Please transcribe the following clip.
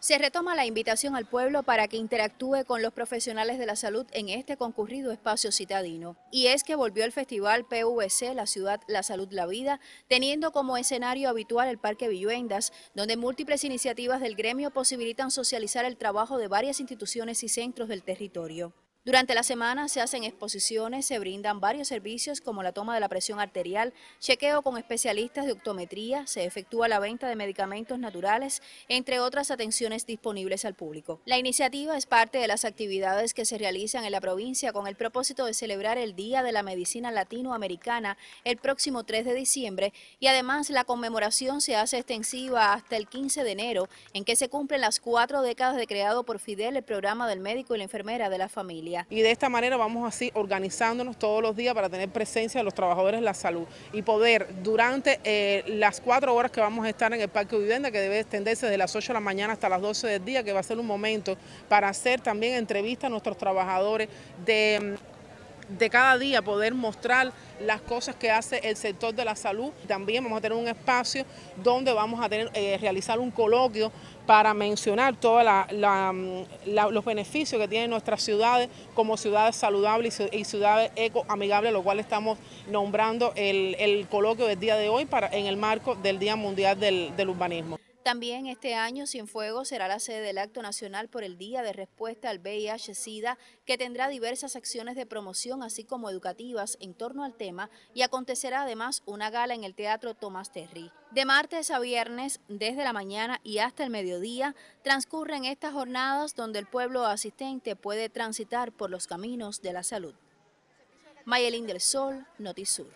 Se retoma la invitación al pueblo para que interactúe con los profesionales de la salud en este concurrido espacio citadino. Y es que volvió el festival PVC La Ciudad, la Salud, la Vida, teniendo como escenario habitual el Parque Villuendas, donde múltiples iniciativas del gremio posibilitan socializar el trabajo de varias instituciones y centros del territorio. Durante la semana se hacen exposiciones, se brindan varios servicios como la toma de la presión arterial, chequeo con especialistas de optometría, se efectúa la venta de medicamentos naturales, entre otras atenciones disponibles al público. La iniciativa es parte de las actividades que se realizan en la provincia con el propósito de celebrar el Día de la Medicina Latinoamericana el próximo 3 de diciembre y además la conmemoración se hace extensiva hasta el 15 de enero en que se cumplen las cuatro décadas de creado por Fidel el programa del médico y la enfermera de la familia. Y de esta manera vamos así organizándonos todos los días para tener presencia de los trabajadores de la salud y poder durante eh, las cuatro horas que vamos a estar en el parque de vivienda, que debe extenderse desde las 8 de la mañana hasta las 12 del día, que va a ser un momento para hacer también entrevistas a nuestros trabajadores de de cada día poder mostrar las cosas que hace el sector de la salud. También vamos a tener un espacio donde vamos a tener, eh, realizar un coloquio para mencionar todos mm, los beneficios que tienen nuestras ciudades como ciudades saludables y ciudades ecoamigables, lo cual estamos nombrando el, coloquio del día de hoy para, en el marco del Día Mundial del, del Urbanismo. También este año Fuego será la sede del acto nacional por el Día de Respuesta al VIH-Sida, que tendrá diversas acciones de promoción así como educativas en torno al tema y acontecerá además una gala en el Teatro Tomás Terry. De martes a viernes, desde la mañana y hasta el mediodía, transcurren estas jornadas donde el pueblo asistente puede transitar por los caminos de la salud. Mayelín del Sol, Notisur.